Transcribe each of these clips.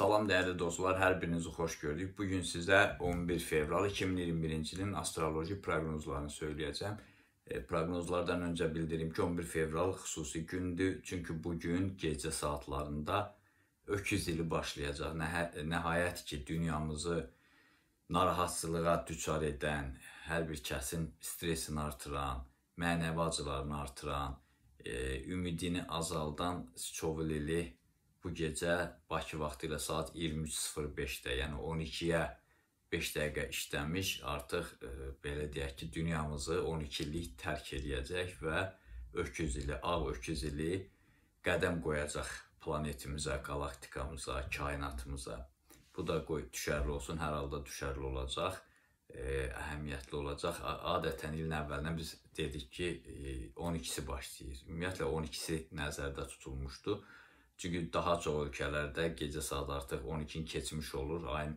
Salam dəyərli dostlar, hər birinizi xoş gördük. Bu gün sizə 11 fevral 2021-ci ilin astroloji proqnozlarını söyləyəcəm. E, proqnozlardan öncə bildirim ki, 11 fevral xüsusi gündür, çünki bu gün gecə saatlarında öküz ili başlayacaq. Nəh nəhayət ki, dünyamızı narahatçılığa düçar edən, hər bir kəsin stressini artıran, mənəvi acılarını artıran, e, ümidini azaldan Scovillili bu gecə Bakı vaxtı ilə saat 23:05-də, yəni 12-yə 5 dəqiqə işləmiş, artıq e, belə deyək ki, dünyamızı 12-lik tərk eləyəcək və öküz ili, ağ öküz ili qədəm qoyacaq planetimizə, qalaktikamıza, kainatımıza. Bu da qoy düşərli olsun, hər halda düşərli olacaq, e, əhəmiyyətli olacaq. Adətən ilin əvvəlindən biz dedik ki, e, 12-si başlayır. Ümumiyyətlə 12-si nəzərdə tutulmuşdu. Çünki daha çox ölkələrdə gecə saat artıq 12-ni keçmiş olur, ayın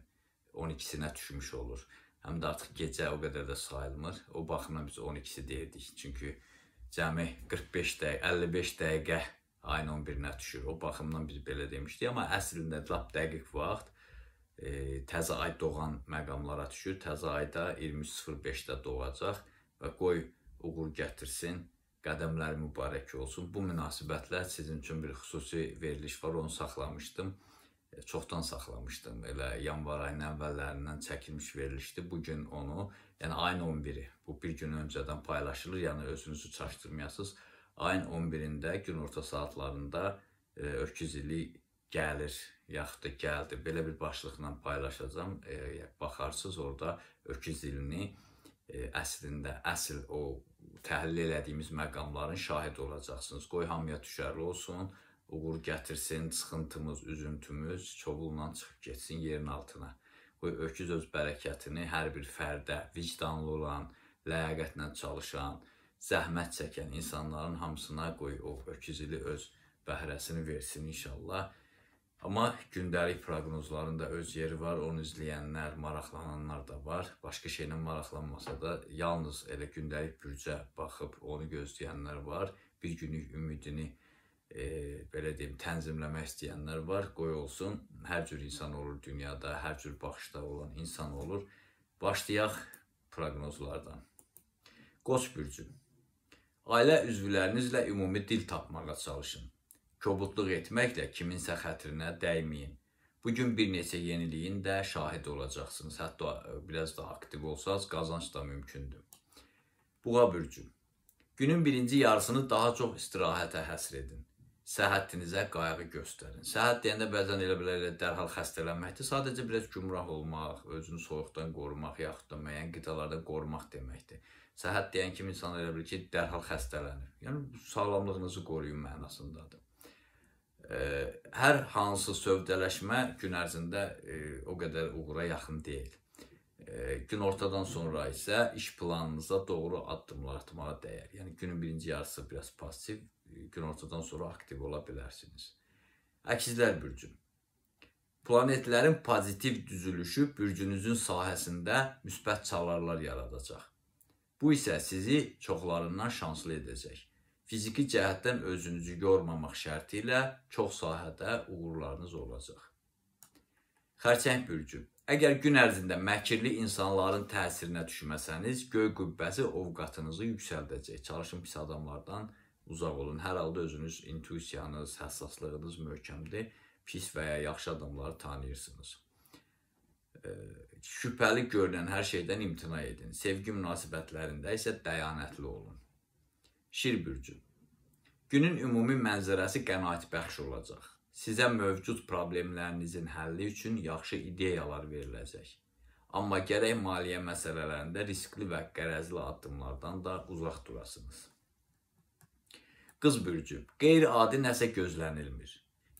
12-sinə düşmüş olur. Həm də artıq gecə o qədər də sayılmır. O baxımdan biz 12-si deyirdik. Çünki cəmi 45 dəqiqə, 55 dəqiqə ayın 11-nə düşür. O baxımdan biz belə demişdik, amma əslində lap dəqiq vaxt e, təzə ay doğan məqamlara düşür. Təzə ayda 23:05-də doğacaq və qoy uğur gətirsin qədəmləri mübarək olsun. Bu münasibətlə sizin üçün bir xüsusi veriliş var, onu saxlamışdım. E, çoxdan saxlamışdım. Elə yanvar ayının əvvəllərindən çəkilmiş verilişdi. Bu gün onu, yəni ayın 11-i, bu bir gün öncədən paylaşılır, yəni özünüzü çaşdırmayasınız. Ayın 11-də günorta saatlarında e, öküz ili gəlir, yaxud da gəldi. Belə bir başlıqla paylaşacağam. E, baxarsınız orada öküz ilini E, əslində əsl o təhlil elədiyimiz məqamların şahid olacaqsınız. Qoy hamıya düşərli olsun, uğur gətirsin, sıxıntımız, üzüntümüz çubulla çıxıb getsin yerin altına. Qoy öküz öz bərəkətini hər bir fərdə, vicdanlı olan, ləyaqətlə çalışan, zəhmət çəkən insanların hamısına qoy o öküz ili öz bəhrəsini versin inşallah. Amma gündəlik proqnozlarında öz yeri var, onu izləyənlər, maraqlananlar da var. Başqa şeylə maraqlanmasa da yalnız elə gündəlik bürcə baxıb onu gözləyənlər var. Bir günlük ümidini e, belə deyim, tənzimləmək istəyənlər var. Qoy olsun, hər cür insan olur dünyada, hər cür baxışda olan insan olur. Başlayaq proqnozlardan. Qoç bürcü. Ailə üzvlərinizlə ümumi dil tapmağa çalışın. Kobudluq etmək də kiminsə xətrinə dəyməyin. Bugün bir neçə yeniliyin də şahid olacaqsınız. Hətta e, biraz da aktiv olsanız qazanç da mümkündür. Buğa bürcü. Günün birinci yarısını daha çox istirahətə həsr edin. Səhhətinizə qayğı göstərin. Səhhət deyəndə bəzən elə belə elə dərhal xəstələnməkdir. Sadəcə biraz gümrah olmaq, özünü soyuqdan qorumaq, yaxud da müəyyən qidalardan qorumaq deməkdir. Səhhət deyən kimi insan elə bilir ki, dərhal xəstələnir. Yəni sağlamlığınızı qoruyun mənasındadır hər hansı sövdələşmə gün ərzində e, o qədər uğura yaxın deyil. Gün ortadan sonra isə iş planınıza doğru addımlar atmağa dəyər. Yəni günün birinci yarısı biraz pasiv, e, gün ortadan sonra aktiv ola bilərsiniz. Əkizlər bürcü. Planetlərin pozitiv düzülüşü bürcünüzün sahəsində müsbət çalarlar yaradacaq. Bu isə sizi çoxlarından şanslı edəcək fiziki cəhətdən özünüzü yormamaq şərti ilə çox sahədə uğurlarınız olacaq. Xərçəng bürcü. Əgər gün ərzində məkirli insanların təsirinə düşməsəniz, göy qübbəsi ovqatınızı yüksəldəcək. Çalışın pis adamlardan uzaq olun. Hər halda özünüz intuisiyanız, həssaslığınız möhkəmdir. Pis və ya yaxşı adamları tanıyırsınız. Şübhəli görünən hər şeydən imtina edin. Sevgi münasibətlərində isə dəyanətli olun. Şirbürcü. Günün ümumi mənzərəsi qənaətbəxş olacaq. Sizə mövcud problemlərinizin həlli üçün yaxşı ideyalar veriləcək. Amma gərək maliyyə məsələlərində riskli və qərəzli addımlardan da uzaq durasınız. Qız bürcü. Qeyri-adi nəsə gözlənilmir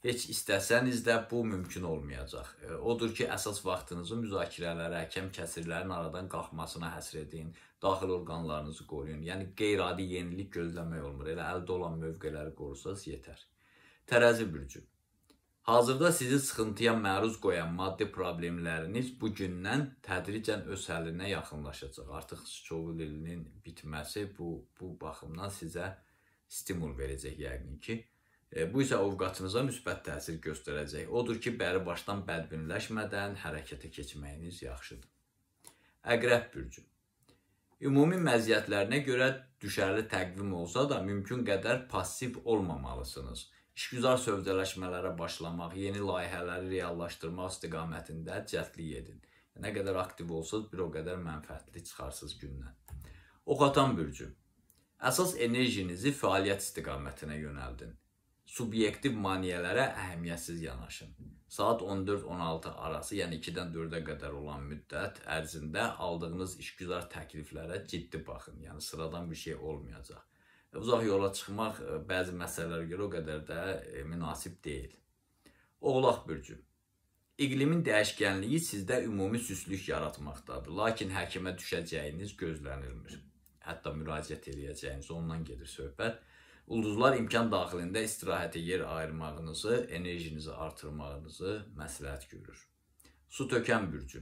heç istəsəniz də bu mümkün olmayacaq. E, odur ki, əsas vaxtınızı müzakirələrə, həkem kəsirlərin aradan qalxmasına həsr edin, daxil orqanlarınızı qoruyun. Yəni qeyri-adi yenilik gözləmək olmur. Elə əldə olan mövqeləri qorusanız yetər. Tərəzi bürcü. Hazırda sizi sıxıntıya məruz qoyan maddi problemləriniz bu gündən tədricən öz həllinə yaxınlaşacaq. Artıq sıçovul ilinin bitməsi bu bu baxımdan sizə stimul verəcək yəqin ki. E, bu isə ovqatınıza müsbət təsir göstərəcək. Odur ki, bəri başdan bədbinləşmədən hərəkətə keçməyiniz yaxşıdır. Əqrəb bürcü. Ümumi məziyyətlərinə görə düşərli təqvim olsa da mümkün qədər passiv olmamalısınız. İşgüzar sövdələşmələrə başlamaq, yeni layihələri reallaşdırmaq istiqamətində cəhdlik edin. Nə qədər aktiv olsanız, bir o qədər mənfəətli çıxarsınız gündən. Oxatan bürcü. Əsas enerjinizi fəaliyyət istiqamətinə yönəldin subyektiv maneələrə əhəmiyyətsiz yanaşın. Saat 14-16 arası, yəni 2-dən 4-ə qədər olan müddət ərzində aldığınız işgüzar təkliflərə ciddi baxın. Yəni sıradan bir şey olmayacaq. E, uzaq yola çıxmaq e, bəzi məsələlərə görə o qədər də e, münasib deyil. Oğlaq bürcü. İqlimin dəyişkənliyi sizdə ümumi süslük yaratmaqdadır, lakin həkimə düşəcəyiniz gözlənilmir. Hətta müraciət edəcəyiniz ondan gedir söhbət Ulduzlar imkan daxilində istirahətə yer ayırmağınızı, enerjinizi artırmağınızı məsləhət görür. Su tökən bürcü.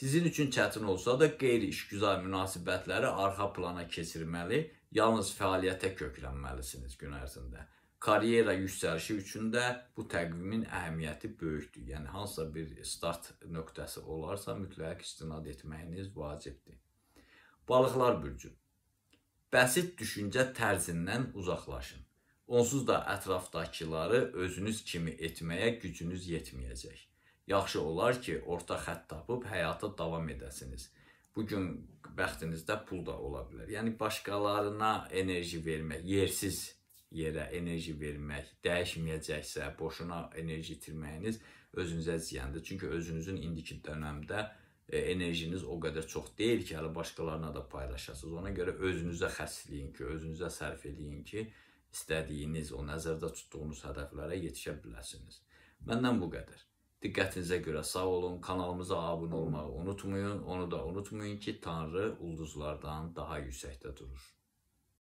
Sizin üçün çətin olsa da qeyri-işgüzar münasibətləri arxa plana keçirməli, yalnız fəaliyyətə köklənməlisiniz gün ərzində. Karyera yüksəlişi üçün də bu təqvimin əhəmiyyəti böyükdür. Yəni hansısa bir start nöqtəsi olarsa mütləq istinad etməyiniz vacibdir. Balıqlar bürcü. Bəsit düşüncə tərzindən uzaqlaşın. Onsuz da ətrafdakıları özünüz kimi etməyə gücünüz yetməyəcək. Yaxşı olar ki, orta xətt tapıb həyata davam edəsiniz. Bu gün bəxtinizdə pul da ola bilər. Yəni başqalarına enerji vermək, yersiz yerə enerji vermək, dəyişməyəcəksə, boşuna enerji itirməyiniz özünüzə ziyandır. Çünki özünüzün indiki dönəmdə E, enerjiniz o qədər çox deyil ki, hələ başqalarına da paylaşasınız. Ona görə özünüzə xərcləyin ki, özünüzə sərf eləyin ki, istədiyiniz, o nəzərdə tutduğunuz hədəflərə yetişə biləsiniz. Məndən bu qədər. Diqqətinizə görə sağ olun. Kanalımıza abunə olmağı unutmayın. Onu da unutmayın ki, Tanrı ulduzlardan daha yüksəkdə durur.